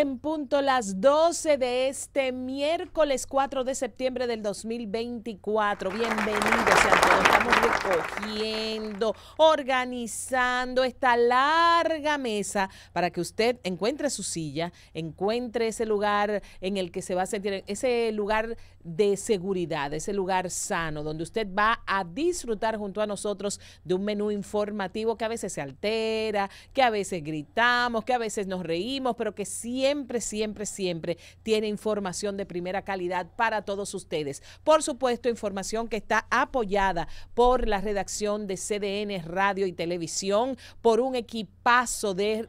En punto las 12 de este miércoles 4 de septiembre del 2024. Bienvenidos a todos. Estamos recogiendo, organizando esta larga mesa para que usted encuentre su silla, encuentre ese lugar en el que se va a sentir, ese lugar de seguridad, ese lugar sano, donde usted va a disfrutar junto a nosotros de un menú informativo que a veces se altera, que a veces gritamos, que a veces nos reímos, pero que siempre siempre, siempre, siempre tiene información de primera calidad para todos ustedes. Por supuesto, información que está apoyada por la redacción de CDN Radio y Televisión, por un equipazo de,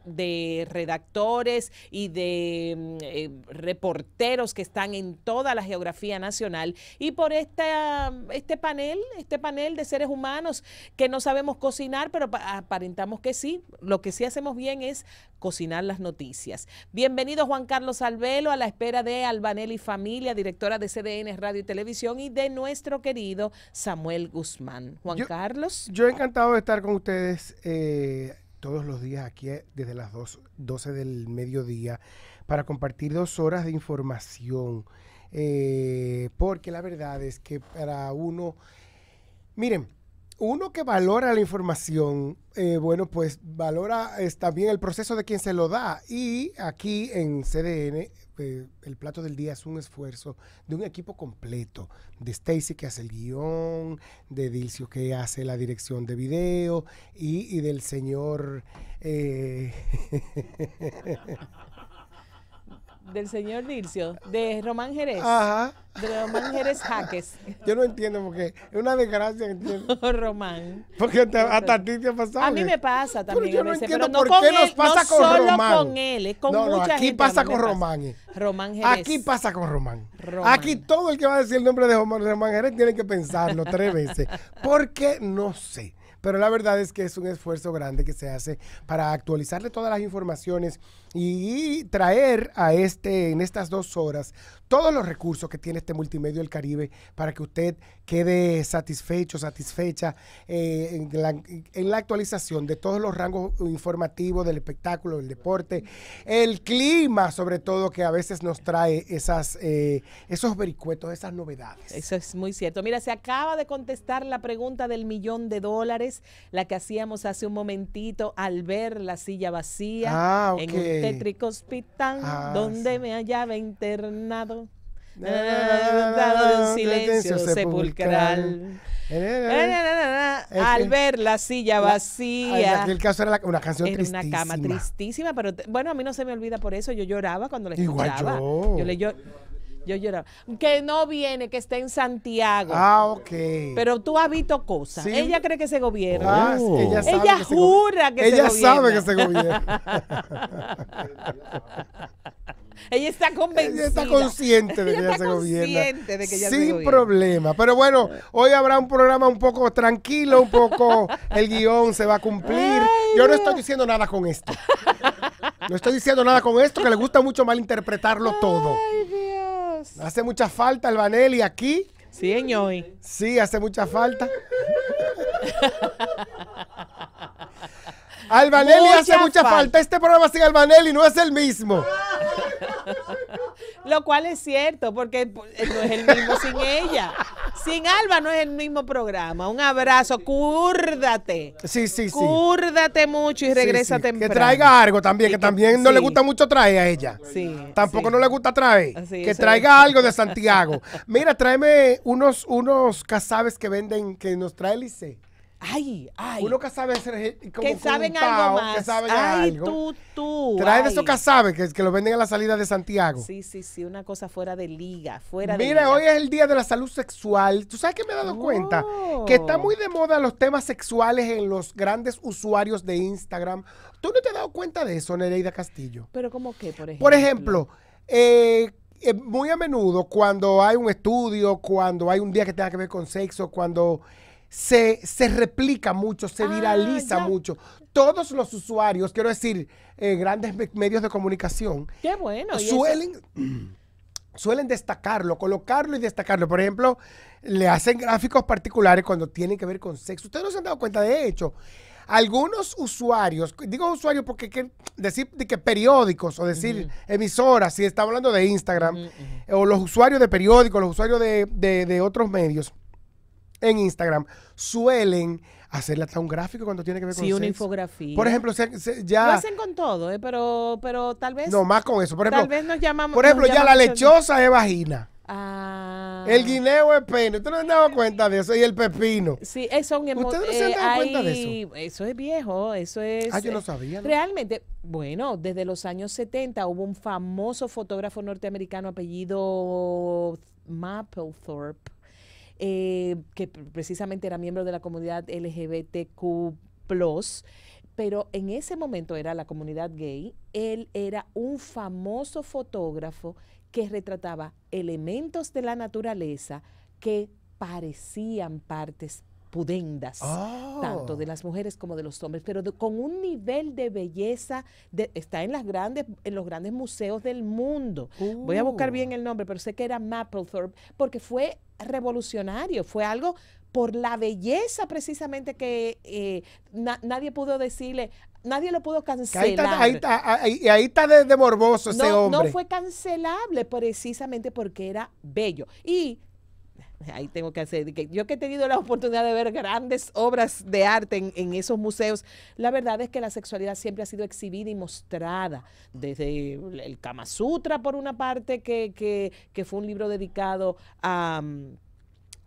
redactores y de mm, eh, reporteros que están en toda la geografía nacional y por esta, este panel, este panel de seres humanos que no sabemos cocinar, pero aparentamos que sí. Lo que sí hacemos bien es cocinar las noticias. bienvenidos Juan Carlos Alvelo a la espera de Albanelli Familia, directora de CDN Radio y Televisión y de nuestro querido Samuel Guzmán. Juan Carlos. Yo he encantado de estar con ustedes eh, todos los días aquí eh, desde las 12 del mediodía para compartir dos horas de información. Eh, porque la verdad es que para uno, miren, uno que valora la información, eh, bueno, pues valora también el proceso de quien se lo da. Y aquí en CDN, eh, el plato del día es un esfuerzo de un equipo completo, de Stacy que hace el guión, de Dilcio que hace la dirección de video y, del señor... Eh, del señor Dircio, de Román Jerez. Ajá. De Román Jerez Jaques. Yo no entiendo porque es una desgracia que oh, Román. Porque hasta, a ti te ha pasado. A mí me pasa también. Pero yo no entiendo por qué nos pasa con Román. con él, es con no, no, aquí Pasa con Román. Eh. Román Jerez. Aquí pasa con Román. Aquí todo el que va a decir el nombre de Román Jerez tiene que pensarlo tres veces. Porque no sé pero la verdad es que es un esfuerzo grande que se hace para actualizarle todas las informaciones y traer a este, en estas dos horas, todos los recursos que tiene este multimedio del Caribe para que usted quede satisfecho, satisfecha eh, en, la, actualización de todos los rangos informativos del espectáculo, del deporte, el clima sobre todo que a veces nos trae esas, eh, esos vericuetos, esas novedades. Eso es muy cierto. Mira, se acaba de contestar la pregunta del millón de dólares, la que hacíamos hace un momentito al ver la silla vacía ah, okay tétrico hospital donde me hallaba internado. Dado un silencio sepulcral. Al ver la silla vacía. En el caso era una canción una cama tristísima, pero bueno, a mí no se me olvida por eso. Yo lloraba cuando la escuchaba. yo le lloraba yo lloraba. Que no viene, que está en Santiago. Ah, ok. Pero tú has visto cosas. Ella cree que se gobierna. Ah, ella, jura que se gobierna. Ella sabe que se gobierna. Ella está convencida. Ella está consciente de que ella, se gobierna. De que ella Sin problema. Pero bueno, hoy habrá un programa un poco tranquilo, un poco el guión se va a cumplir. Yo no estoy diciendo nada con esto. No estoy diciendo nada con esto, que le gusta mucho malinterpretarlo Ay, todo. Dios. Hace mucha falta Albanelli aquí. Sí, señor. Sí, hace mucha falta. Albanelli hace mucha falta. Este programa sin Albanelli no es el mismo. Lo cual es cierto, porque eh, no es el mismo sin ella. Sin Alba no es el mismo programa. Un abrazo, cúrdate. Sí, sí, sí. Cúrdate mucho y regresa Que traiga algo también, que, también no le gusta mucho traer a ella. Sí. Tampoco no le gusta traer. que traiga algo de Santiago. Mira, tráeme unos, unos casabes que venden, que nos trae Lice. Ay, ay. Uno que sabe ser como que saben algo más. ay, tú, tú. Trae de eso que que, que lo venden a la salida de Santiago. Sí, sí, sí, una cosa fuera de liga, fuera Mira, de liga. hoy es el día de la salud sexual. ¿Tú sabes que me he dado cuenta? Que está oh. muy de moda los temas sexuales en los grandes usuarios de Instagram. ¿Tú no te has dado cuenta de eso, Nereida Castillo? Pero ¿cómo qué, por ejemplo? Por ejemplo, eh, eh, muy a menudo cuando hay un estudio, cuando hay un día que tenga que ver con sexo, cuando se, replica mucho, se ah, viraliza mucho. Todos los usuarios, quiero decir, eh, grandes medios de comunicación, suelen, suelen destacarlo, colocarlo y destacarlo. Por ejemplo, le hacen gráficos particulares cuando tienen que ver con sexo. Ustedes no se han dado cuenta de hecho. Algunos usuarios, digo usuarios porque decir que periódicos o decir emisoras, si estamos hablando de Instagram, o los usuarios de periódicos, los usuarios de otros medios, en Instagram suelen hacerle hasta un gráfico cuando tiene que ver con Sí, una infografía. Por ejemplo, ya... Lo hacen con todo, eh, pero, pero tal vez. No, más con eso. Por ejemplo, tal vez nos llamamos. por ejemplo ya la lechosa es vagina. Ah. El guineo es pene. Ustedes no se han dado cuenta de eso. Y el pepino. Sí, eso eh, es un ¿Ustedes no se han eh, dado cuenta de eso? Eso es viejo, eso es. Ah, yo no eh, sabía. Realmente, bueno, desde los años 70 hubo un famoso fotógrafo norteamericano apellido Mapplethorpe eh, que precisamente era miembro de la comunidad LGBTQ pero en ese momento era la comunidad gay, él era un famoso fotógrafo que retrataba elementos de la naturaleza que parecían partes pudendas, oh. tanto de las mujeres como de los hombres, pero con un nivel de belleza, está en, las grandes, en los grandes museos del mundo. Voy a buscar bien uh. el nombre, pero sé que era Mapplethorpe, porque fue revolucionario, fue algo por la belleza precisamente que eh, nadie pudo decirle, nadie lo pudo cancelar. Ahí está, ahí está, desde morboso ese hombre. No fue cancelable precisamente porque era bello. Y Ahí tengo que hacer. Yo que he tenido la oportunidad de ver grandes obras de arte en, esos museos, la verdad es que la sexualidad siempre ha sido exhibida y mostrada. Desde el Kama Sutra, por una parte, que, fue un libro dedicado a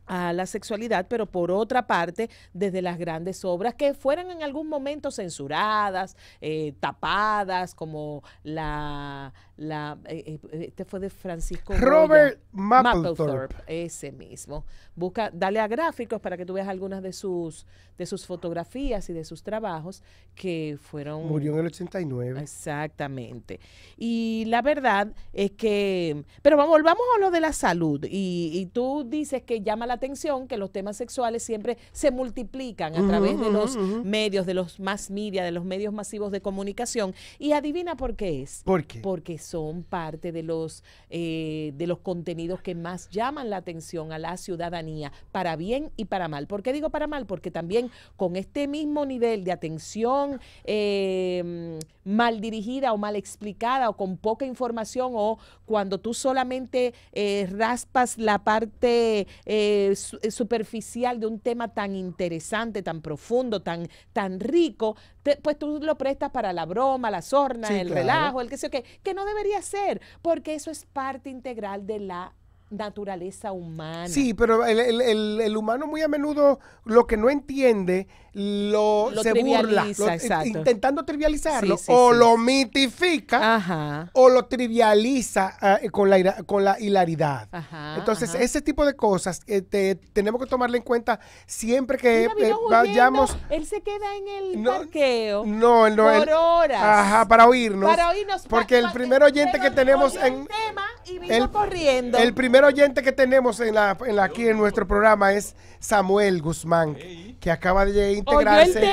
la sexualidad, pero por otra parte, desde las grandes obras que fueran en algún momento censuradas, eh, tapadas, como la, la, eh, eh, eh, este fue de Francisco Robert Mapplethorpe. ese mismo. Busca, dale a gráficos para que tú veas algunas de sus de sus fotografías y de sus trabajos que fueron Murió en el 89. Exactamente. Y la verdad es que pero vamos, volvamos a lo de la salud y, tú dices que llama la atención que los temas sexuales siempre se multiplican a través de los medios, de los más media, de los medios masivos de comunicación y adivina por qué es. ¿Por qué? Porque son parte de los, eh, de los contenidos que más llaman la atención a la ciudadanía, para bien y para mal. ¿Por qué digo para mal? Porque también con este mismo nivel de atención em, mal dirigida o mal explicada o con poca información o cuando tú solamente eh, raspas la parte eh, superficial de un tema tan interesante, tan profundo, tan, tan rico, pues tú lo prestas para la broma, la sorna, el relajo, el que sé qué, que no debe debería ser, porque eso es parte integral de la naturaleza humana. Sí, pero el, humano muy a menudo lo que no entiende lo, se burla, lo, intentando trivializarlo o lo mitifica o lo trivializa ah, eh, con, la, con la hilaridad. Ajá, Entonces, ese tipo de cosas eh, tenemos que tomarle en cuenta siempre que eh, vayamos. Él se queda en el parqueo por horas. Ajá, para oírnos. Para oírnos. Porque el primer oyente que tenemos en tema y vino corriendo. El primer oyente que tenemos en la, aquí en nuestro programa es Samuel Guzmán, que acaba de integrarse.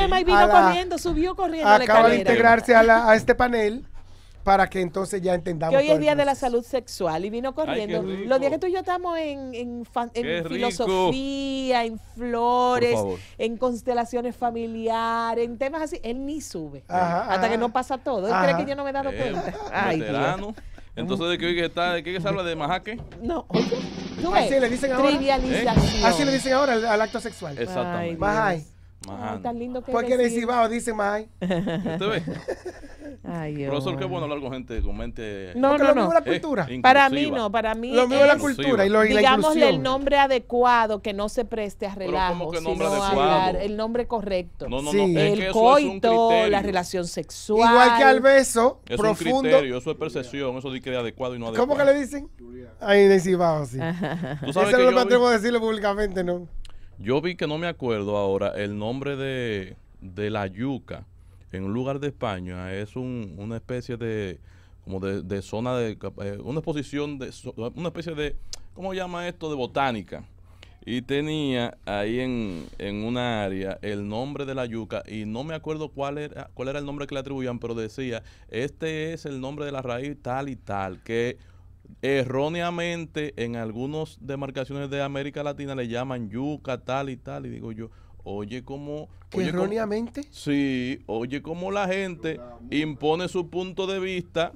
subió Acaba de integrarse a, este panel para que entonces ya entendamos. Que hoy es Día de la Salud Sexual y vino corriendo. Los días que tú y yo estamos en, filosofía, en flores, en constelaciones familiares, en temas así, él ni sube. hasta que no pasa todo. Él cree que yo no me he dado eh, cuenta. Ay, entonces, ¿de qué, está, de qué se habla? ¿De majaque? No, oye. Así le dicen ahora. Trivialización. Así le dicen ahora al, acto sexual. Exactamente. Majaque. Ay, tan lindo que Porque Cualquier Cibao, dice May. ¿Usted ve? Ay, Dios. Profesor, qué bueno hablar con gente, con mente. Eh, no, no, no, lo no. Mismo la cultura. Eh, para mí no, para mí. Lo mismo es la cultura y lo y el nombre adecuado que no se preste a relajo, sino hablar el nombre correcto. No, no, no. Es el que coito, es la relación sexual. Igual que al beso, es profundo. Un criterio, eso es percepción, eso dice que es adecuado y no adecuado. ¿Cómo que le dicen? Ahí de Cibao, sí. Eso no me atrevo a decirlo públicamente, ¿no? Yo vi que no me acuerdo ahora el nombre de, de la yuca en un lugar de España. Es un, una especie de, como de, zona de, eh, una exposición de, una especie de, ¿cómo llama esto? De botánica. Y tenía ahí en, en una área el nombre de la yuca y no me acuerdo cuál era, cuál era el nombre que le atribuían, pero decía, este es el nombre de la raíz tal y tal, que erróneamente en algunas demarcaciones de América Latina le llaman yuca, tal y tal, y digo yo, oye como... Oye erróneamente? Como, sí, oye como la gente impone su punto de vista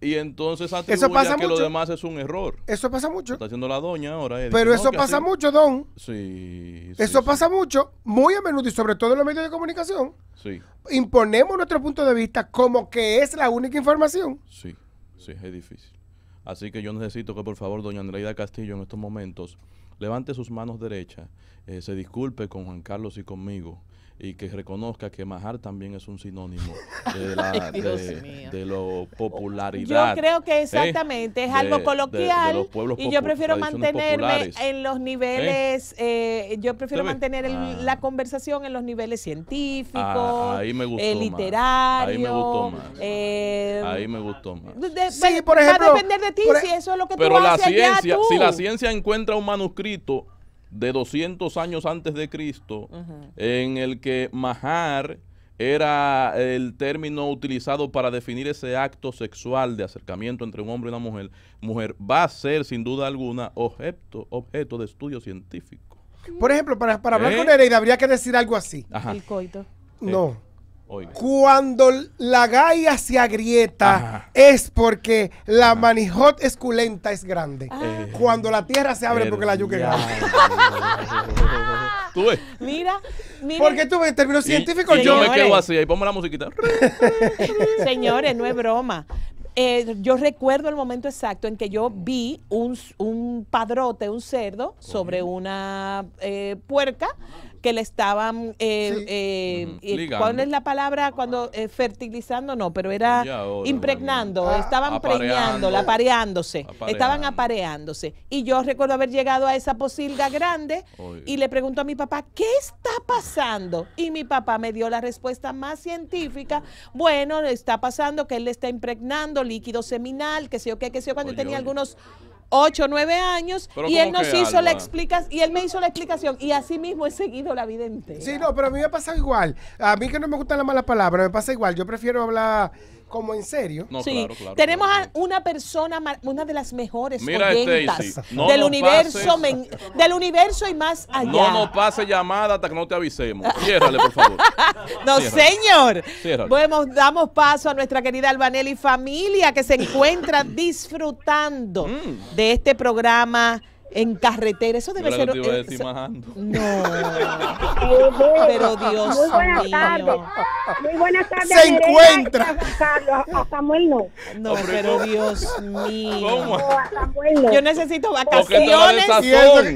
y entonces atribuye eso pasa que lo demás es un error. Eso pasa mucho. Está haciendo la doña ahora. Pero eso pasa mucho, Don. Sí. eso pasa mucho, muy a menudo y sobre todo en los medios de comunicación. Sí. Imponemos nuestro punto de vista como que es la única información. Sí, sí, es difícil. Así que yo necesito que por favor doña Andreida Castillo en estos momentos levante sus manos derechas, eh, se disculpe con Juan Carlos y conmigo y que reconozca que majar también es un sinónimo de, la, lo popularidad. Yo creo que ¿eh? exactamente es algo coloquial y yo prefiero mantenerme en los ¿eh? niveles, eh, yo prefiero mantener ah. la conversación en los niveles científicos, ah, el literario. Ahí me gustó más. ahí me gustó más. va a depender de ti e- si eso es lo que pero tú la ciencia, tú. si la ciencia encuentra un manuscrito de 200 años antes de Cristo, en el que majar era el término utilizado para definir ese acto sexual de acercamiento entre un hombre y una mujer, mujer va a ser sin duda alguna objeto, objeto de estudio científico. Por ejemplo, para, para hablar ¿Eh? con Nereida habría que decir algo así. El coito. No. Eh, cuando la gaia se agrieta es porque la ah. manijot esculenta es grande. Ah. Eh. Cuando la tierra se abre porque la yuca es grande. ¿Tú ves? Mira, mira. Porque tú ves términos científicos. Yo me quedo así, ahí pongo la musiquita. Señores, no es broma. Eh, yo recuerdo el momento exacto en que yo vi un, padrote, un cerdo, sobre una eh, puerca que le estaban, eh, eh, eh ¿cuál es la palabra? Cuando eh, fertilizando, no, pero era impregnando, estaban ah, preñando, apareándose, estaban apareándose. Y yo recuerdo haber llegado a esa posilga grande y le pregunto a mi papá, ¿qué está pasando? Y mi papá me dio la respuesta más científica, bueno, le está pasando que él le está impregnando líquido seminal, que sé yo qué, que sé yo, cuando tenía algunos 8, 9 años y él nos hizo la explicación y él me hizo la explicación y así mismo he seguido la vidente. Sí, no, pero a mí me pasa igual. A mí que no me gustan las malas palabras, me pasa igual. Yo prefiero hablar como en serio. sí. Tenemos a una persona, una de las mejores Mira este, del universo, del universo y más allá. No nos pase llamada hasta que no te avisemos. Ciérrale, por favor. no, señor. Ciérrale. Bueno, damos paso a nuestra querida Albanelli familia que se encuentra disfrutando mm. de este programa en carretera. Eso debe ser. No. Pero Dios Muy buenas tardes. Muy buenas tardes. Se encuentra. Samuel no. No, pero Dios mío. Yo necesito vacaciones.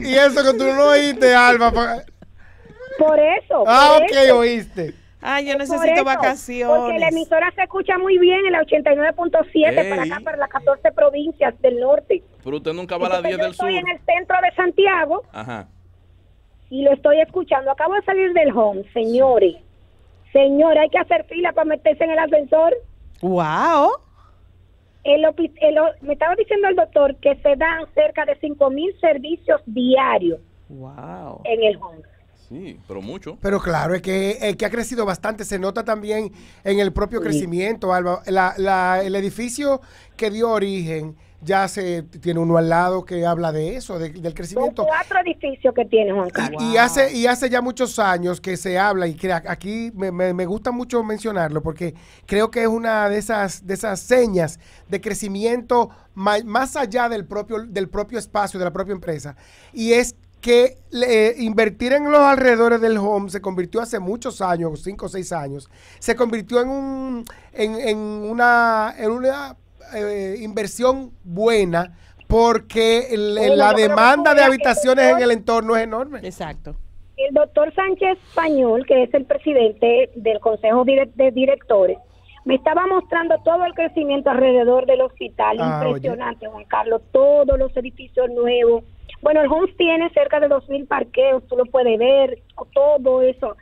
Y eso, que tú no oíste, Alba. Por eso. Ah, ok, oíste. Ay, yo necesito vacaciones. Porque la emisora se escucha muy bien en la 89.7 para acá, para las 14 provincias del norte. Pero usted nunca va a la 10 del sur. Yo estoy en el centro de Santiago. Y lo estoy escuchando. Acabo de salir del home, señores. Señores, hay que hacer fila para meterse en el ascensor. ¡Wow! El, me estaba diciendo el doctor que se dan cerca de 5 mil servicios diarios. En el home. Sí, pero mucho. Pero claro, es que, ha crecido bastante. Se nota también en el propio crecimiento, Alba. el edificio que dio origen ya se tiene uno al lado que habla de eso, del crecimiento. cuatro edificios que tiene Juan Carlos. Y, hace, y hace ya muchos años que se habla y aquí me, me, gusta mucho mencionarlo porque creo que es una de esas, de esas señas de crecimiento más, allá del propio, del propio espacio, de la propia empresa. Y es que eh, invertir en los alrededores del home se convirtió hace muchos años, cinco o seis años, se convirtió en, un, en, una, en una eh, inversión buena porque la demanda de habitaciones en el entorno es enorme. Exacto. El doctor Sánchez Pañol que es el presidente del Consejo de Directores, me estaba mostrando todo el crecimiento alrededor del hospital. Ah, Impresionante, Juan Carlos. Todos los edificios nuevos, bueno, el Homes tiene cerca de 2.000 parqueos, tú lo puedes ver, todo eso.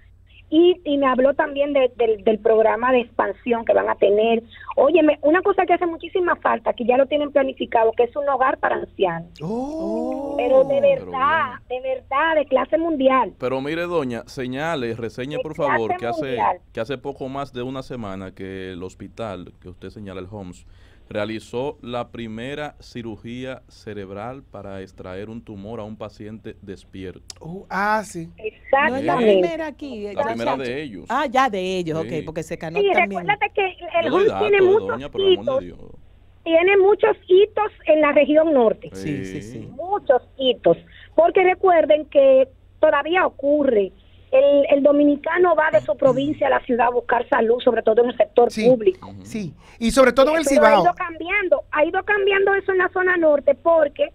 Y, y me habló también del programa de expansión que van a tener. Óyeme, una cosa que hace muchísima falta, que ya lo tienen planificado, que es un hogar para ancianos. Oh. pero de verdad, de verdad, de clase mundial. Pero mire, doña, señale, reseñe por favor, que hace, que hace poco más de una semana que el hospital que usted señala, el Homes realizó la primera cirugía cerebral para extraer un tumor a un paciente despierto. Oh, ah, sí. Exactamente. No es la primera aquí. La primera de ellos. Ah, ya de ellos, ok, porque se canó sí, recuérdate que el Yo tiene muchos hitos. Tiene muchos hitos en la región norte. sí, sí. sí. Muchos hitos. Porque recuerden que todavía ocurre el, dominicano va de su provincia a la ciudad a buscar salud, sobre todo en el sector público. Sí, y sobre todo en el Pero Cibao. Ha ido cambiando, ha ido cambiando eso en la zona norte porque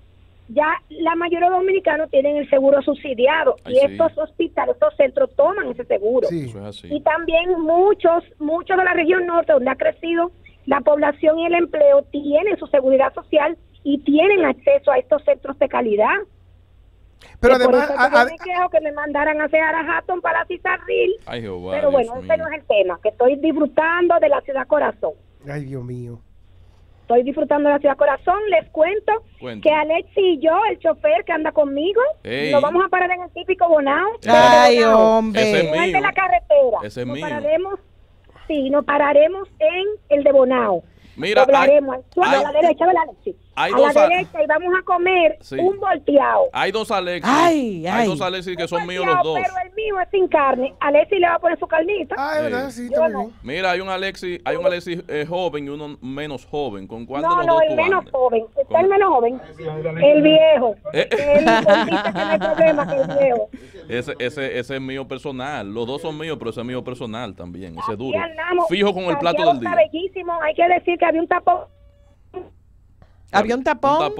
ya la mayoría de dominicanos tienen el seguro subsidiado y estos hospitales, estos centros toman ese seguro. Sí. Y también muchos, muchos de la región norte donde ha crecido la población y el empleo tienen su seguridad social y tienen acceso a estos centros de calidad. Pero eh, que además. me quejo que me mandaran a hacer a Hatton para Cizarril. Ay, Pero bueno, ese no es el tema, que estoy disfrutando de la ciudad corazón. Ay, Dios mío. Estoy disfrutando de la ciudad corazón. Les cuento que Alexi y yo, el chofer que anda conmigo, nos vamos a parar en el típico Bonao. Ay, hombre. es mío. de la carretera. Ese es nos mío. Pararemos, sí, nos pararemos en el de Bonao. Mira, Doblaremos, a la derecha, de la hay dos la y vamos a comer un volteado. Hay dos Alexis. Hay dos Alexis que son míos los dos. Pero el mío es sin carne. Alexis le va a poner su carnita. Ay, verdad, sí, Mira, hay un Alexis, hay un Alexi eh, joven y uno menos joven. ¿Con cuál no, de los no, el menos joven. Está es el menos joven. El viejo. Eh. El problema, que viejo. Ese, ese, ese es mío personal. Los dos son míos, pero ese es mío personal también. Ese es duro. Fijo con el plato del día. Está bellísimo. Hay que decir que había un tapón ¿Había un tapón?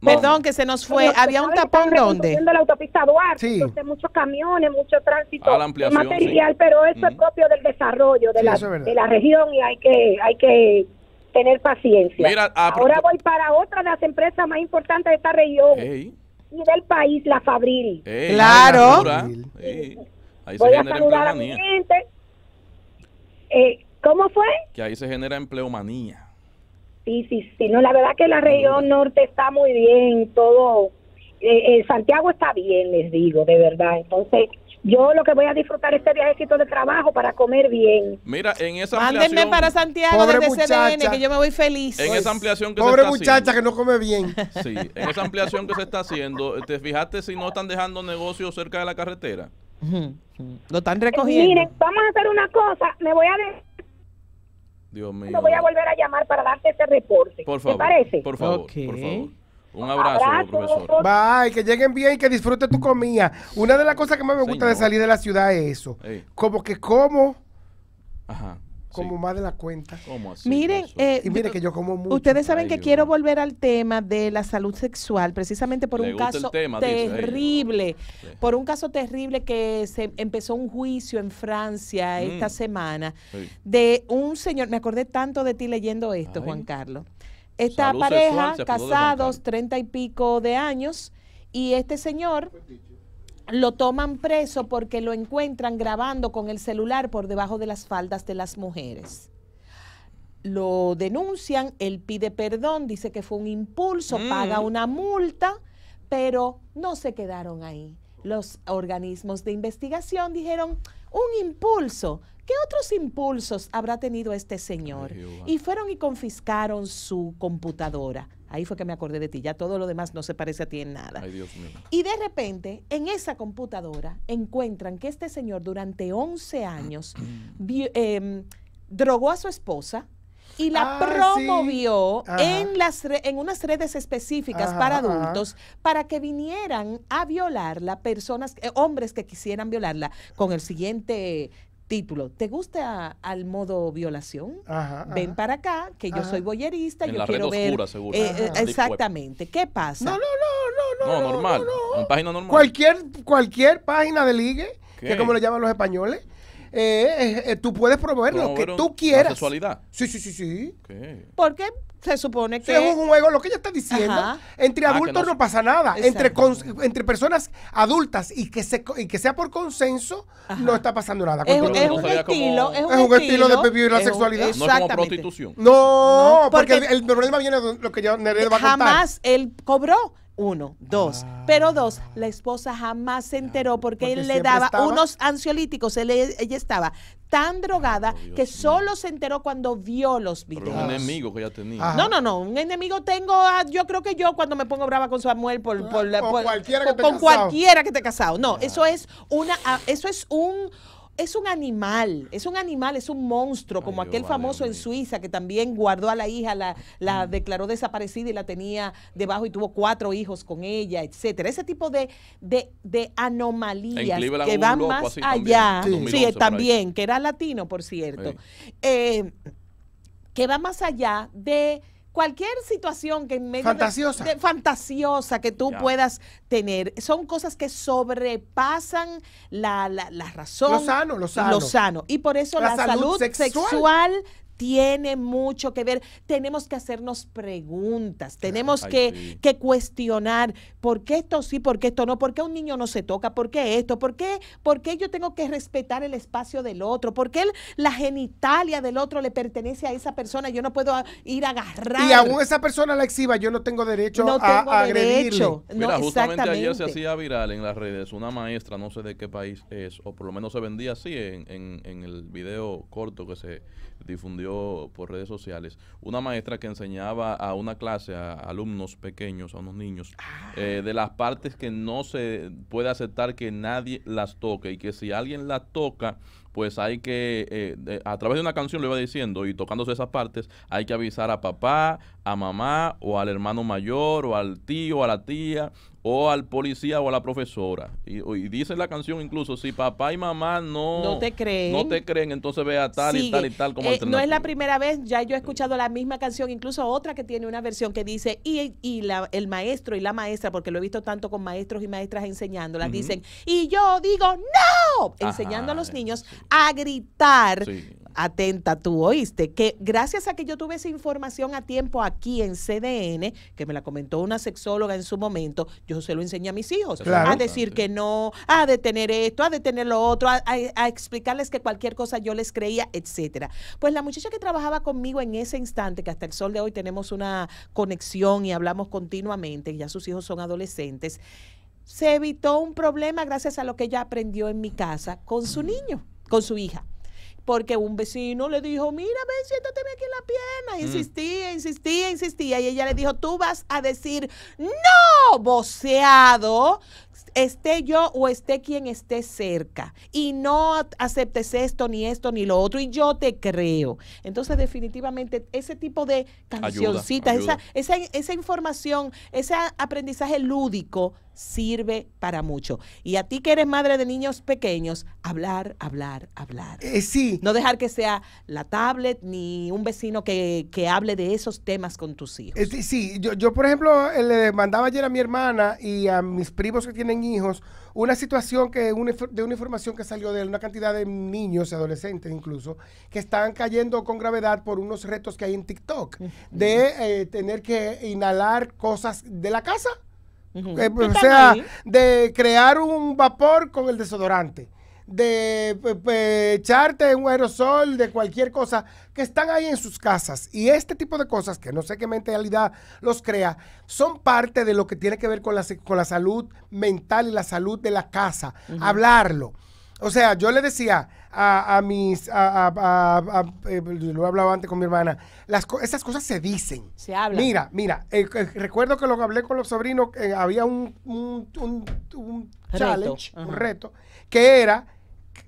Perdón, que se nos fue. ¿Había un tapón dónde? la autopista Duarte. Sí. Este, muchos camiones, mucho tránsito ah, material, pero eso es propio del desarrollo de, la, de la región y hay que, hay que tener paciencia. Ah, Ahora voy para otra de las empresas más importantes de esta región y del país, la Fabril. claro. Ahí voy se a saludar eh, ¿Cómo fue? Que ahí se genera empleomanía. Sí, sí, sí. No, la verdad que la región norte está muy bien, todo. Eh, eh, Santiago está bien, les digo, de verdad. Entonces, yo lo que voy a disfrutar este viajecito de trabajo para comer bien. Mira, en esa ampliación... Mándenme para Santiago desde muchacha, CDN, que yo me voy feliz. En esa ampliación que Pobre se está muchacha que no come bien. Sí, en esa ampliación que se está haciendo, ¿te fijaste si no están dejando negocios cerca de la carretera? Lo están eh, recogiendo. miren, vamos a hacer una cosa. Me voy a Dios mío. Lo voy a volver a llamar para darte este reporte. Por favor. ¿Te parece? Por favor, Un abrazo, profesor. Bye, que lleguen bien y que disfruten tu comida. Una de las cosas que más me gusta de salir de la ciudad es eso. Como que como. Ajá como más de la cuenta. ¿Cómo miren, eh, que yo como Ustedes saben que quiero volver al tema de la salud sexual, precisamente por un caso terrible, por un caso terrible que se empezó un juicio en Francia esta mm. semana de un señor, me acordé tanto de ti leyendo esto, Juan Carlos. Esta pareja, casados, treinta y pico de años, y este señor lo toman preso porque lo encuentran grabando con el celular por debajo de las faldas de las mujeres. Lo denuncian, él pide perdón, dice que fue un impulso, mm. paga una multa, pero no se quedaron ahí. Los organismos de investigación dijeron, un impulso, ¿qué otros impulsos habrá tenido este señor? Y fueron y confiscaron su computadora. Ahí fue que me acordé de ti. Ya todo lo demás no se parece a ti en nada. Ay, Dios mío. Y de repente, en esa computadora, encuentran que este señor durante 11 años em, drogó a su esposa y la ah, promovió en, las en unas redes específicas para adultos para que vinieran a violarla personas, eh, hombres que quisieran violarla con el siguiente título. ¿Te gusta al modo violación? Ajá, Ven para acá, que yo soy boyerista, en la quiero Oscura, seguro. Eh, eh, exactamente. ¿Qué pasa? No, no, no, no, no. No, normal. No, página normal. Cualquier, cualquier página de ligue, que que como le llaman los españoles eh, eh, eh, tú puedes promover lo que tú quieras. sexualidad? Sí, sí, sí, sí. Porque se supone que... es un juego, lo que ella está diciendo. Entre ah, adultos no... pasa nada. Entre, entre personas adultas y que, se, y que sea por consenso, no está pasando nada. Es, un estilo, es, un estilo, de vivir la sexualidad. no como prostitución. No, porque, el, problema viene de lo que yo va a contar. Jamás él cobró. Uno, dos. Pero dos, la esposa jamás se enteró porque, él le daba unos ansiolíticos. ella estaba tan drogada que solo se enteró cuando vio los videos. un enemigo que ella tenía. No, no, no. Un enemigo tengo, ah, yo creo que yo cuando me pongo brava con Samuel por, ah, por, con cualquiera que te he casado. No, eso es una, ah, eso es un es un animal, es un animal, es un monstruo, como aquel famoso en Suiza que también guardó a la hija, la, mm. declaró desaparecida y la tenía debajo y tuvo cuatro hijos con ella, etcétera. Ese tipo de, de, anomalías que van más allá. sí, también, que era latino, por cierto. Eh, que va más allá de cualquier situación que en medio fantasiosa, de, fantasiosa que tú puedas tener, son cosas que sobrepasan la, la, razón. Lo sano, lo sano. Lo sano. Y por eso la, salud, sexual tiene mucho que ver. Tenemos que hacernos preguntas, tenemos que, cuestionar por qué esto sí, por qué esto no, por qué un niño no se toca, por qué esto, por qué, yo tengo que respetar el espacio del otro, por qué la genitalia del otro le pertenece a esa persona, yo no puedo ir a agarrar. Y aún esa persona la exhiba, yo no tengo derecho no a, tengo derecho. Mira, justamente ayer se hacía viral en las redes una maestra, no sé de qué país es, o por lo menos se vendía así en, en, en el video corto que se difundió por redes sociales, una maestra que enseñaba a una clase, a alumnos pequeños, a unos niños, eh, ah. de las partes que no se puede aceptar que nadie las toque y que si alguien las toca, pues hay que, eh, a través de una canción lo iba diciendo y tocándose esas partes, hay que avisar a papá, a mamá o al hermano mayor o al tío, a la tía o al policía o a la profesora. Y, y, dice la canción incluso, si papá y mamá no, no te creen, no te creen entonces vea tal y tal y tal como eh, No es la primera vez, ya yo he escuchado la misma canción, incluso otra que tiene una versión que dice, y, la, el maestro y la maestra, porque lo he visto tanto con maestros y maestras enseñándolas, dicen, y yo digo, no, enseñando a los eh, niños a gritar. Sí atenta tú, oíste, que gracias a que yo tuve esa información a tiempo aquí en CDN, que me la comentó una sexóloga en su momento, yo se lo enseñé a mis hijos. A decir que no, a detener esto, a detener lo otro, a, explicarles que cualquier cosa yo les creía, etcétera. Pues la muchacha que trabajaba conmigo en ese instante, que hasta el sol de hoy tenemos una conexión y hablamos continuamente, ya sus hijos son adolescentes, se evitó un problema gracias a lo que ella aprendió en mi casa con su niño, con su hija porque un vecino le dijo, mira, ven, siéntate aquí en la pierna. Mm. insistía, insistía, insistía. Y ella le dijo, tú vas a decir, no, voceado, esté yo o esté quien esté cerca. Y no aceptes esto, ni esto, ni lo otro. Y yo te creo. Entonces, definitivamente, ese tipo de cancioncitas, Esa, esa, esa información, ese aprendizaje lúdico sirve para mucho. Y a ti que eres madre de niños pequeños, hablar, hablar, hablar. Eh, sí. No dejar que sea la tablet ni un vecino que, hable de esos temas con tus hijos. Eh, sí, yo, yo por ejemplo eh, le mandaba ayer a mi hermana y a mis primos que tienen hijos una situación que de una información que salió de una cantidad de niños, y adolescentes incluso, que están cayendo con gravedad por unos retos que hay en TikTok de tener que inhalar cosas de la casa. Eh, pues, o sea, de crear un vapor con el desodorante de echarte un aerosol, de cualquier cosa, que están ahí en sus casas. Y este tipo de cosas, que no sé qué mentalidad los crea, son parte de lo que tiene que ver con la, salud mental y la salud de la casa. Hablarlo. O sea, yo le decía a, mis. Eh, lo he hablado antes con mi hermana. Las, esas cosas se dicen. Se habla. Mira, mira. Eh, eh, recuerdo que lo hablé con los sobrinos. que había un, un, challenge, un reto, que era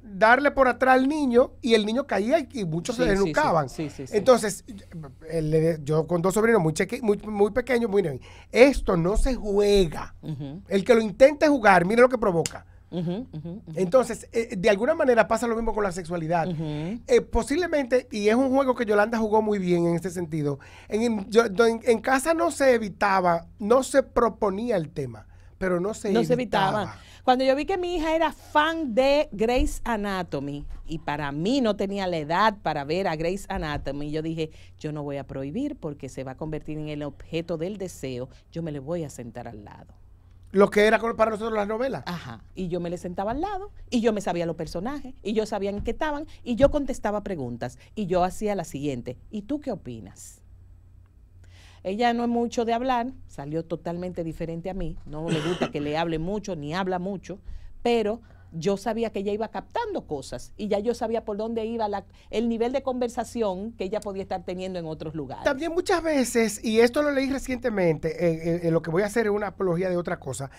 darle por atrás al niño y el niño caía y, muchos se denucaban. Sí, Entonces, yo con dos sobrinos muy, muy, pequeños, muy Esto no se juega. El que lo intente jugar, mire lo que provoca. Entonces, eh, eh, de alguna manera pasa lo mismo con la sexualidad. Eh, posiblemente, y es un juego que Yolanda jugó muy bien en este sentido, en, casa no se evitaba, no se proponía el tema, pero no se evitaba. Se evitaba. Cuando yo vi que mi hija era fan de *Grace Anatomy y para mí no tenía la edad para ver a *Grace Anatomy, yo dije, yo no voy a prohibir porque se va a convertir en el objeto del deseo, yo me le voy a sentar al lado lo que era para nosotros las novelas. Ajá. Y yo me le sentaba al lado y yo me sabía los personajes y yo sabía en qué estaban y yo contestaba preguntas y yo hacía la siguiente. ¿Y tú qué opinas? Ella no es mucho de hablar, salió totalmente diferente a mí, no le gusta que le hable mucho ni habla mucho, pero yo sabía que ella iba captando cosas y ya yo sabía por dónde iba la, el nivel de conversación que ella podía estar teniendo en otros lugares. También muchas veces, y esto lo leí recientemente, eh, eh, lo que voy a hacer es una apología de otra cosa,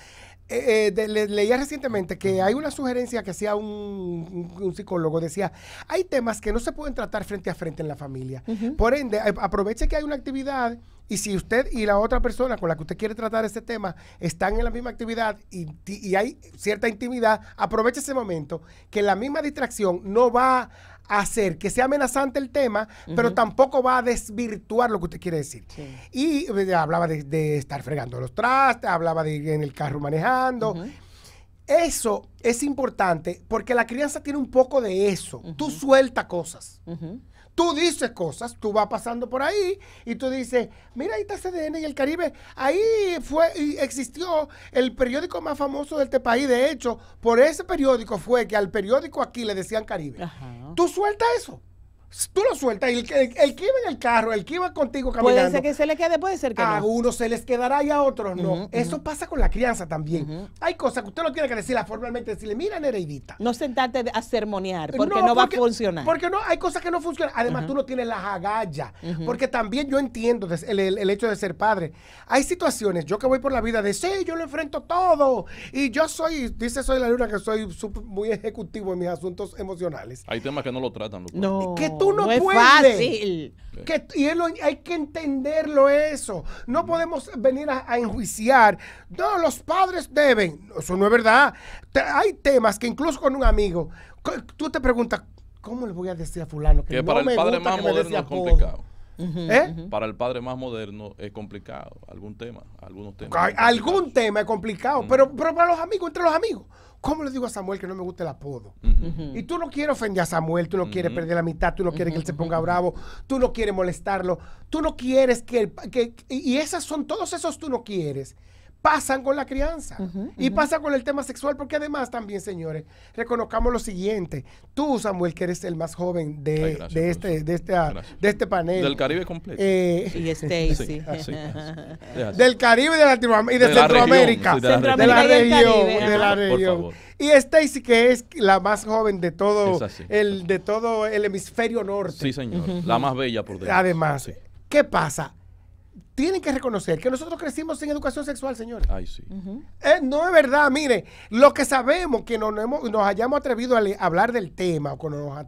eh, leía recientemente que hay una sugerencia que hacía un, psicólogo, decía, hay temas que no se pueden tratar frente a frente en la familia. Por ende, aproveche que hay una actividad y si usted y la otra persona con la que usted quiere tratar este tema están en la misma actividad y, hay cierta intimidad, aproveche ese momento, que la misma distracción no va a hacer que sea amenazante el tema, pero tampoco va a desvirtuar lo que usted quiere decir. Y eh, hablaba de, estar fregando los trastes, hablaba de ir en el carro manejando. Eso es importante porque la crianza tiene un poco de eso. Tú sueltas cosas. Tú dices cosas, tú vas pasando por ahí y tú dices, mira, ahí está CDN y el Caribe. Ahí fue y existió el periódico más famoso de este país. De hecho, por ese periódico fue que al periódico aquí le decían Caribe. Tú sueltas eso. Tú lo sueltas y el, que iba en el carro, el que iba contigo caminando. Puede ser que se le quede, puede ser que a no. unos se les quedará y a otros no. Eso pasa con la crianza también. Hay cosas que usted no tiene que decirla formalmente, decirle, mira, Nereidita. No sentarte a sermonear, porque no, va a funcionar. Porque no, hay cosas que no funcionan. Además, tú no tienes la agallas Porque también yo entiendo el, hecho de ser padre. Hay situaciones, yo que voy por la vida de, sí, yo lo enfrento todo. Y yo soy, dice Soy la Luna, que soy muy ejecutivo en mis asuntos emocionales. Hay temas que no lo tratan. no no, es Fácil. Que, y hay que entenderlo eso. No podemos venir a, enjuiciar. No, los padres deben. Eso no es verdad. hay temas que incluso con un amigo, tú te preguntas, ¿cómo le voy a decir a fulano? Que, para el padre más moderno es complicado. ¿Eh? Para el padre más moderno es complicado. Algún tema, algunos temas. algún tema es complicado, pero, pero para los amigos, entre los amigos. ¿Cómo le digo a Samuel que no me gusta el apodo? Y tú no quieres ofender a Samuel, tú no quieres perder la mitad, tú no quieres que él se ponga bravo, tú no quieres molestarlo, tú no quieres que, que, Y esas son todos esos tú no quieres pasan con la crianza y pasa con el tema sexual, porque además también, señores, reconozcamos lo siguiente, tú, Samuel, que eres el más joven de, este, de, este, ah, de este panel. Del Caribe completo. Eh, y Stacy. Este, del Caribe y de, Centroamérica, de la región. Y Stacy, que es la más joven de todo, el, de todo el hemisferio norte. Sí, señor. La más bella, por dentro. Además, ¿qué pasa? tienen que reconocer que nosotros crecimos sin educación sexual, señores. Ay, sí. Eh, no es verdad, mire, lo que sabemos que no, nos hayamos atrevido a, hablar del tema, o, nos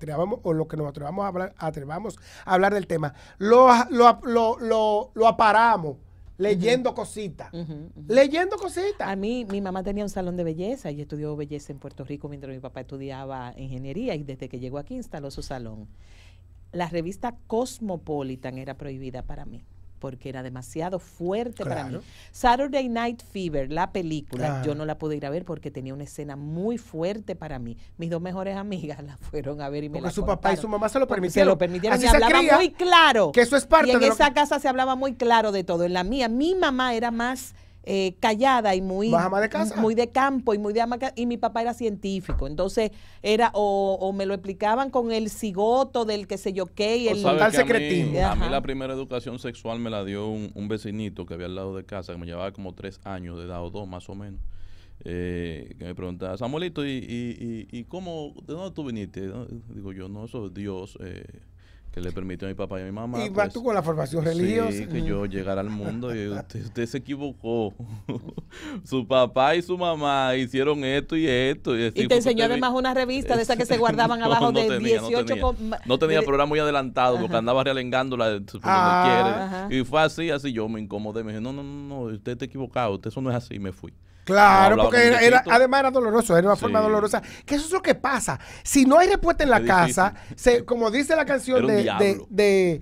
lo que nos atrevamos a hablar, atrevamos hablar del tema, lo, lo, lo, aparamos leyendo cositas. Leyendo cositas. A mí, mi mamá tenía un salón de belleza y estudió belleza en Puerto Rico mientras mi papá estudiaba ingeniería y desde que llegó aquí instaló su salón. La revista Cosmopolitan era prohibida para mí porque era demasiado fuerte para mí. Saturday Night Fever, la película, yo no la pude ir a ver porque tenía una escena muy fuerte para mí. Mis dos mejores amigas la fueron a ver y me la su papá y su mamá se lo permitieron. Se lo permitieron y se hablaba muy claro. Que eso es parte y en esa casa se hablaba muy claro de todo. En la mía, mi mamá era más eh, callada y muy, de muy de campo y muy de ama y mi papá era científico entonces era o, me lo explicaban con el cigoto del que sé yo qué y el tal a mí, la primera educación sexual me la dio un, vecinito que había al lado de casa que me llevaba como tres años de edad o dos más o menos eh, que me preguntaba Samuelito y, y, y, cómo de dónde tú viniste digo yo no eso es Dios eh, que le permitió a mi papá y a mi mamá. Y vas pues, tú con la formación religiosa. Sí, que yo mm. llegara al mundo y usted, se equivocó. su papá y su mamá hicieron esto y esto. Y, te enseñó además una revista de esas que se guardaban abajo de 18. No tenía, programa muy adelantado porque andaba realengándola ah, Y fue así, así yo me incomodé. Me dije, no, no, no, usted está equivocado, usted eso no es así. me fui. Claro, porque era, además era doloroso, era una forma dolorosa. Que eso es lo que pasa. Si no hay respuesta en la casa, se, como dice la canción de, de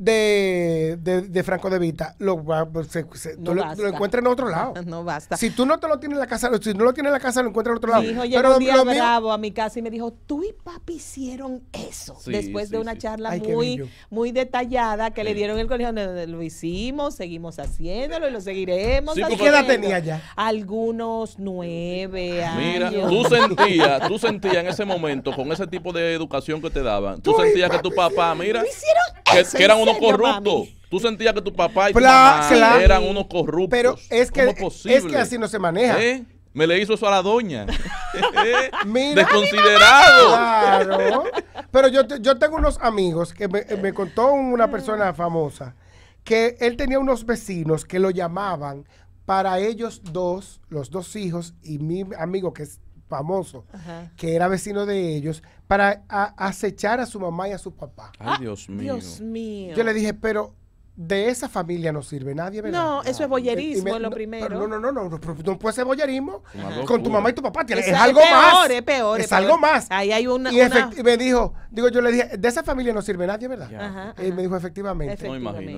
de, Franco de Vita, lo, pues, se, se, lo, en otro lado. No basta. Si tú no te lo tienes en la casa, si no lo tienes en la casa, lo encuentras en otro lado. llegó un día bravo a mi casa y me dijo, tú y papi hicieron eso. Después de una charla muy, muy detallada que le dieron el colegio, lo hicimos, seguimos haciéndolo y lo seguiremos. ¿Y qué edad tenía ya? Algunos nueve años. Mira, tú sentías, tú sentías en ese momento, con ese tipo de educación que te daban, tú, sentías que tu papá, mira, que, que eran corrupto, Tú sentías que tu papá y tu mamá eran unos corruptos. Pero es que, es que así no se maneja. ¿Eh? Me le hizo eso a la doña. Desconsiderado. Pero yo, yo tengo unos amigos que me, me contó una persona mm. famosa que él tenía unos vecinos que lo llamaban para ellos dos, los dos hijos y mi amigo que es famoso, que era vecino de ellos, para acechar a su mamá y a su papá. Ay, Dios ah, mío. Dios mío. Yo le dije, pero de esa familia no sirve nadie, ¿verdad? No, eso es bollerismo es lo primero. No, no, no, no, no, no puede ser boyerismo con tu mamá y tu papá. es, algo más. Es peor, es algo más. Ahí hay una. Y me dijo, digo, yo le dije, de esa familia no sirve nadie, ¿verdad? y eh, me dijo, efectivamente.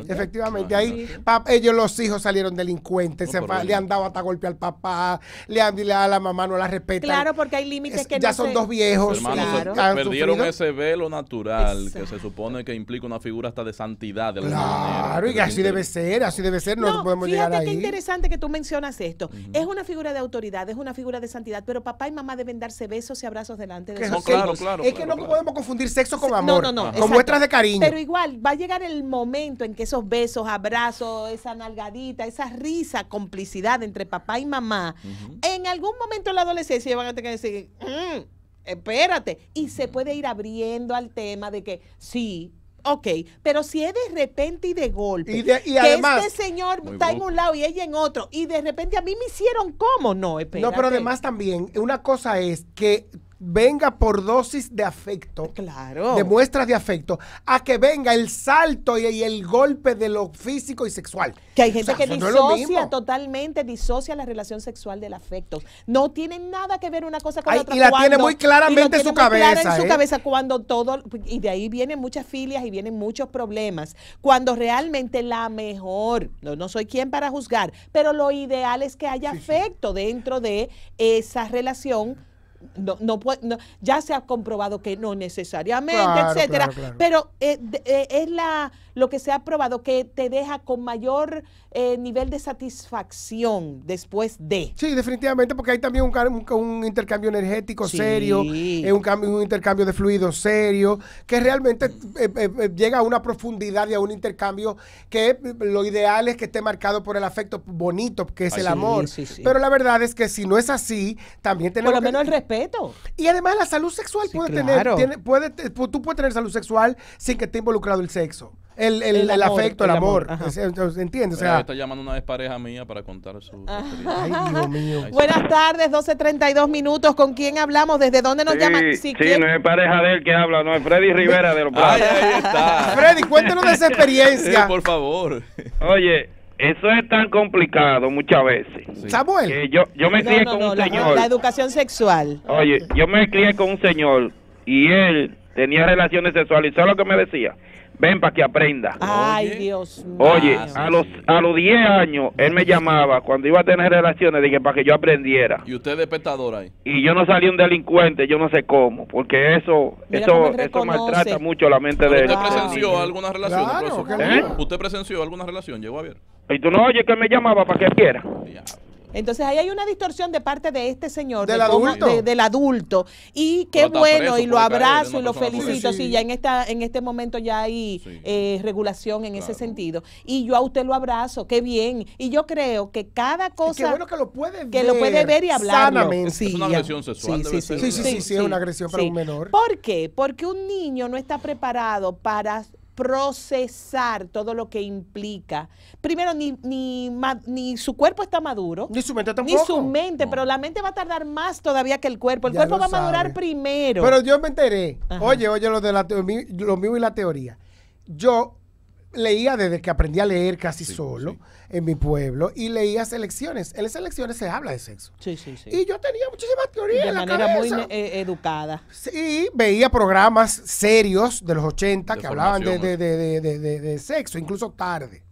Efectivamente. Ahí ellos, los hijos salieron delincuentes, se, le han dado hasta golpe al papá, le han dado a la mamá, no la respetan. Claro, porque hay límites que ya son dos viejos. claro. perdieron ese velo natural que se supone que implica una figura hasta de santidad de alguna manera. Claro, y así debe ser, así debe ser, no, podemos fíjate llegar ahí. Qué interesante que tú mencionas esto. Es una figura de autoridad, es una figura de santidad, pero papá y mamá deben darse besos y abrazos delante de sus hijos. es que no podemos confundir sexo con amor, no, no, con muestras de cariño. Pero igual va a llegar el momento en que esos besos, abrazos, esa nalgadita, esa risa, complicidad entre papá y mamá, en algún momento en la adolescencia van a tener que decir, mm, espérate, y se puede ir abriendo al tema de que sí, Ok, pero si es de repente y de golpe, y, además. y que este señor está en un lado y ella en otro, y de repente a mí me hicieron como, no, No, pero además también, una cosa es que venga por dosis de afecto, claro. de muestras de afecto, a que venga el salto y, el golpe de lo físico y sexual. Que hay gente que disocia totalmente, disocia la relación sexual del afecto. No tiene nada que ver una cosa con la otra. Y la tiene muy claramente en su cabeza. Clara en su ¿eh? cabeza cuando todo, y de ahí vienen muchas filias y vienen muchos problemas. Cuando realmente la mejor, no, soy quien para juzgar, pero lo ideal es que haya afecto dentro de esa relación no, no, no, ya se ha comprobado que no necesariamente, etcétera. Pero eh, eh, es la, lo que se ha probado que te deja con mayor eh, nivel de satisfacción después de. Sí, definitivamente, porque hay también un, intercambio energético serio, es eh, un, un, intercambio de fluidos serio, que realmente eh, llega a una profundidad y a un intercambio que lo ideal es que esté marcado por el afecto bonito, que es el amor. Pero la verdad es que si no es así, también tenemos... Por lo menos el respeto. Y además la salud sexual puede tener... puede, tú puedes tener salud sexual sin que esté involucrado el sexo. El, afecto, el, amor. se entiende O sea, está llamando una vez pareja mía para contar su, ah. Buenas tardes, 12.32 minutos. ¿Con quién hablamos? ¿Desde dónde nos llaman? sí, no es pareja de él que habla, no es Freddy Rivera de los está. Freddy, cuéntanos de esa experiencia. por favor. Oye, eso es tan complicado muchas veces. yo, me crié con un señor. La educación sexual. Oye, yo me crié con un señor y él tenía relaciones sexuales y lo que me decía ven para que aprenda. Ay, Dios mío. Oye, a los, a los 10 años, él me llamaba cuando iba a tener relaciones, dije, para que yo aprendiera. ¿Y usted es ahí? Y yo no salí un delincuente, yo no sé cómo, porque eso eso, eso maltrata mucho la mente de él. ¿Usted presenció alguna relación? ¿Eh? ¿Usted presenció alguna relación? ¿Llegó a ver? Y tú no oye que me llamaba para que quiera. Entonces ahí hay una distorsión de parte de este señor. Del de adulto. del adulto. Y qué bueno, y lo abrazo y lo felicito. Sí. ya en, esta, en este momento ya hay eh, regulación en ese sentido. Y yo a usted lo abrazo, qué bien. Y yo creo que cada cosa... Qué bueno que lo puede ver. Que lo puede ver y hablar. Sí, es una agresión sexual. Sí, sí, sí, sí, es una agresión para un menor. ¿Por qué? Porque un niño no está preparado para procesar todo lo que implica. Primero, ni, ni, ni, su cuerpo está maduro. Ni su mente tampoco. Ni su mente, pero la mente va a tardar más todavía que el cuerpo. El cuerpo va a madurar primero. Pero yo me enteré. Oye, oye, lo, de la, lo mío y la teoría. Yo leía desde que aprendí a leer casi solo en mi pueblo y leía selecciones. En las selecciones se habla de sexo. Sí, sí, sí. Y yo tenía muchísimas teorías. De la manera muy eh, educada. Sí, veía programas serios de los 80 que hablaban de, de, de, sexo, incluso tarde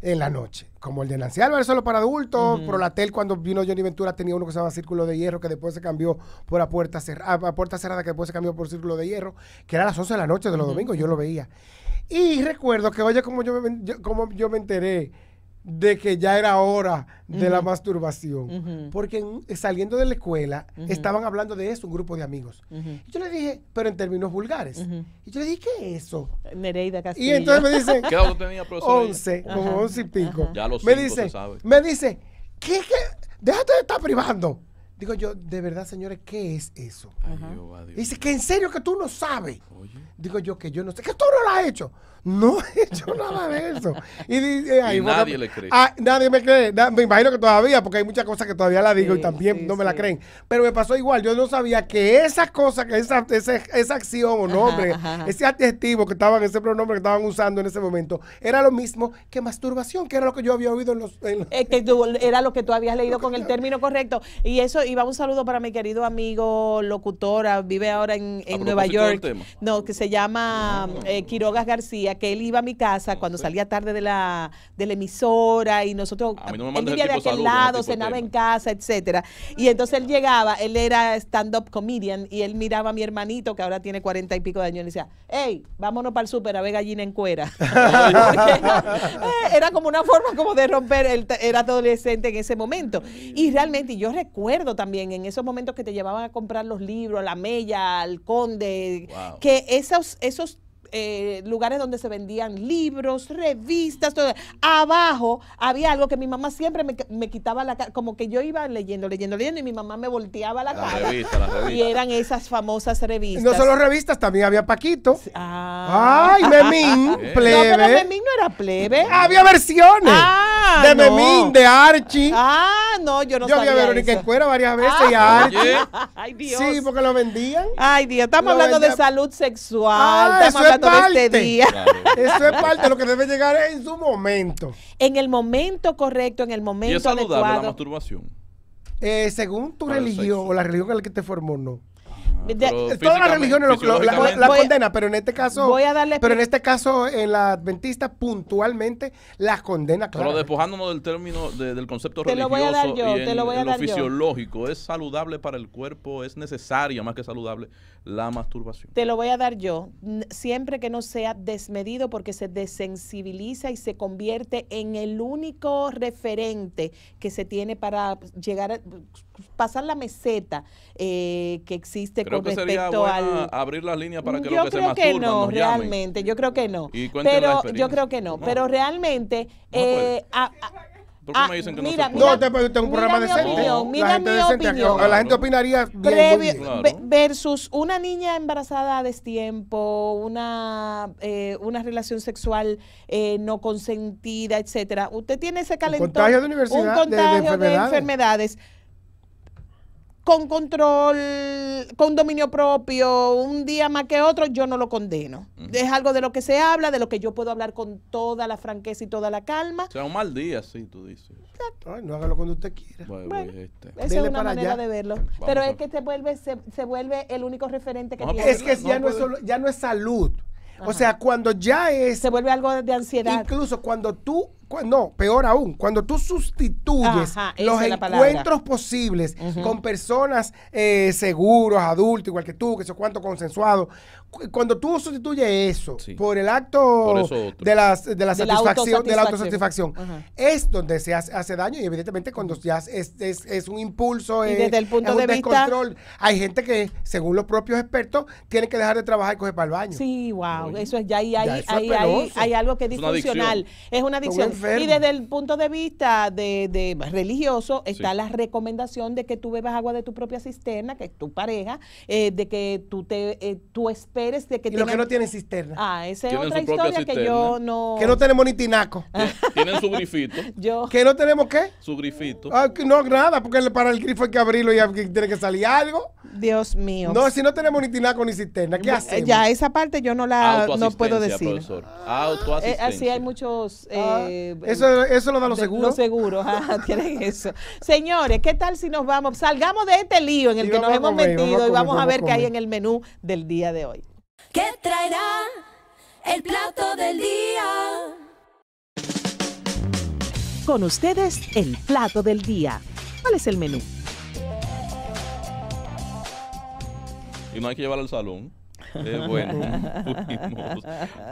en la noche. Como el de Nancy Álvarez, solo para adultos. Por la Prolatel, cuando vino Johnny Ventura, tenía uno que se llamaba Círculo de Hierro, que después se cambió por la puerta, cerrada, puerta cerrada, que después se cambió por Círculo de Hierro, que era a las 11 de la noche de los domingos. Yo lo veía. Y recuerdo que oye, como yo me, me enteré de que ya era hora de la masturbación. Porque saliendo de la escuela estaban hablando de eso un grupo de amigos. Y yo le dije, pero en términos vulgares. Y yo le dije, ¿qué es eso? Nereida Y entonces me dice, ¿qué tenía, profesor? 11, como 11 y pico. Ya lo me dice, Me dice, ¿qué, qué? Déjate de estar privando. Digo yo, de verdad, señores, ¿qué es eso? Ay, Dice que en serio que tú no sabes. Digo yo que yo no sé, que tú no lo has hecho. No he hecho nada de eso. Y, eh, nadie le cree. Ah, nadie me cree. me imagino que todavía, porque hay muchas cosas que todavía la digo y también no me la creen. Pero me pasó igual. Yo no sabía que esa cosa, que esa, esa, esa acción o nombre, ese adjetivo que estaban, ese pronombre que estaban usando en ese momento, era lo mismo que masturbación, que era lo que yo había oído en los. que era lo que tú habías leído con el término correcto. Y eso, iba un saludo para mi querido amigo locutora, vive ahora en, ah, Nueva York. No, que se llama ah. eh, Quirogas García que él iba a mi casa cuando salía tarde de la, emisora y nosotros, él vivía de aquel lado, cenaba en casa, etcétera. Y entonces él llegaba, él era stand-up comedian y él miraba a mi hermanito que ahora tiene cuarenta y pico de años y decía, hey, vámonos para el súper a ver gallina en cuera. Eh, era como una forma como de romper, él era adolescente en ese momento. Y realmente yo recuerdo también en esos momentos que te llevaban a comprar los libros, la mella, al conde, que esos, esos eh, lugares donde se vendían libros, revistas, todo. Abajo había algo que mi mamá siempre me, quitaba la cara, como que yo iba leyendo, leyendo, leyendo y mi mamá me volteaba la, la cara. Y eran esas famosas revistas. No solo revistas, también había Paquito. Ah. Ay, Memín, plebe. No, pero Memín no era plebe. Había versiones. Ah, Ah, de Memín, de Archie. Ah, no, yo no yo sabía. Yo vi a Verónica Escuera Escuela varias veces y ah, a Archie. Ay, Dios. Sí, porque lo vendían. Ay, Dios. Estamos hablando de salud sexual. Ah, estamos hablando de este día. Eso es parte de lo que debe llegar en su momento. En el momento correcto, en el momento ¿Y saludable adecuado. la masturbación? Eh, según tu religión o la religión en la que te formó, no todas las religiones lo, la, la condenan, pero en este caso, voy pero en este caso en la adventista puntualmente la condena. Pero despojándonos del término del concepto religioso y en, lo, fisiológico, es saludable para el cuerpo, es necesaria más que saludable la masturbación. Te lo voy a dar yo, siempre que no sea desmedido porque se desensibiliza y se convierte en el único referente que se tiene para llegar a pasar la meseta eh, que existe creo con que respecto al abrir las líneas para que yo los que creo se masturban que no realmente yo creo que no pero yo creo que no, pero realmente no eh, me dicen que mira, no, no tengo un programa decente. Opinión, mira la mi opinión. La gente opinaría Versus una niña embarazada a destiempo, una, eh, una relación sexual eh, no consentida, etcétera. Usted tiene ese calentón. Un contagio de universidad. Un contagio de enfermedades con control, con dominio propio, un día más que otro, yo no lo condeno. Es algo de lo que se habla, de lo que yo puedo hablar con toda la franqueza y toda la calma. O sea, un mal día, sí, tú dices. Ay, no hágalo cuando usted quiera. Pues, este. Esa es una manera de verlo. Pero es que se vuelve, se, vuelve el único referente que tiene. Es que ya, no es salud. O sea, cuando ya es... Se vuelve algo de ansiedad. Incluso cuando tú no, peor aún, cuando tú sustituyes los encuentros posibles con personas eh, seguros, adultos, igual que tú, que sé cuánto consensuado, cuando tú sustituyes eso por el acto de, de, la satisfacción, de la autosatisfacción, es donde se hace, daño y evidentemente cuando ya es, un impulso, el punto un de descontrol. Hay gente que, según los propios expertos, tiene que dejar de trabajar y coger para el baño. Sí, wow, eso es ya, ahí. Ahí hay, hay, algo que es disfuncional. Es una adicción y desde el punto de vista de, de religioso está la recomendación de que tú bebas agua de tu propia cisterna, que es tu pareja, eh, de que tú te eh, tú esperes de que... Y los que no tienen cisterna. Ah, esa es otra historia que yo no... Que no tenemos ni tinaco. Tienen su grifito. yo... ¿Que no tenemos qué? Su grifito. Ah, no, nada, porque para el grifo hay que abrirlo y tiene que salir algo. Dios mío. No, si no tenemos ni tinaco ni cisterna, ¿qué eh, hacemos? Ya, esa parte yo no la no puedo decir. así hay muchos... Ah. Eh, eso, eso lo dan los seguros. Los seguros, tienen eso. Señores, ¿qué tal si nos vamos? Salgamos de este lío en el que nos hemos metido y vamos, a ver qué hay en el menú del día de hoy. ¿Qué traerá el plato del día? Con ustedes, el plato del día. ¿Cuál es el menú? Y no hay que llevarlo al salón. bueno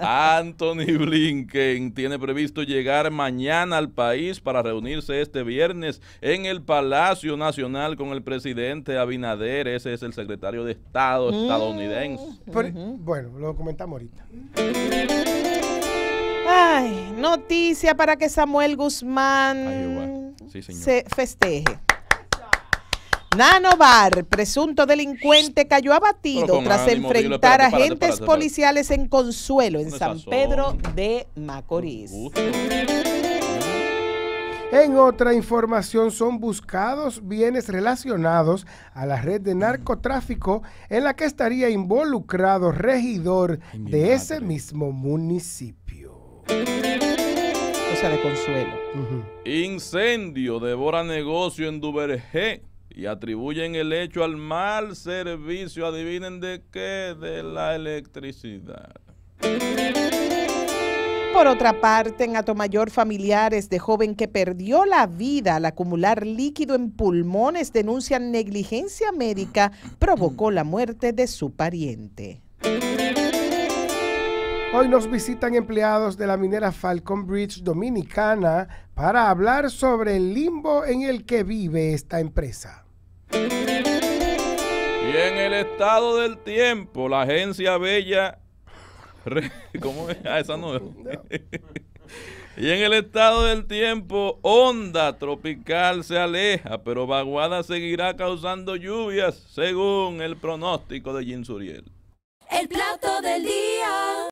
Anthony Blinken tiene previsto llegar mañana al país para reunirse este viernes en el Palacio Nacional con el presidente Abinader. Ese es el secretario de Estado mm. estadounidense. E-, bueno, lo comentamos ahorita. Ay, noticia para que Samuel Guzmán se festeje. Nanobar, presunto delincuente, cayó abatido tras enfrentar a agentes policiales en Consuelo, en San Pedro de Macorís. En otra información son buscados bienes relacionados a la red de narcotráfico en la que estaría involucrado regidor de ese mismo municipio. O sea, de consuelo. Incendio devora negocio en Duvergé y atribuyen el hecho al mal servicio, adivinen de qué, de la electricidad. Por otra parte, en Atomayor, familiares de joven que perdió la vida al acumular líquido en pulmones denuncian negligencia médica provocó la muerte de su pariente. Hoy nos visitan empleados de la minera Falcon Bridge Dominicana para hablar sobre el limbo en el que vive esta empresa. Y en el estado del tiempo, la agencia Bella. ¿Cómo es? Ah, esa no Y en el estado del tiempo, onda tropical se aleja, pero Vaguada seguirá causando lluvias, según el pronóstico de Jim Suriel. El plato del día.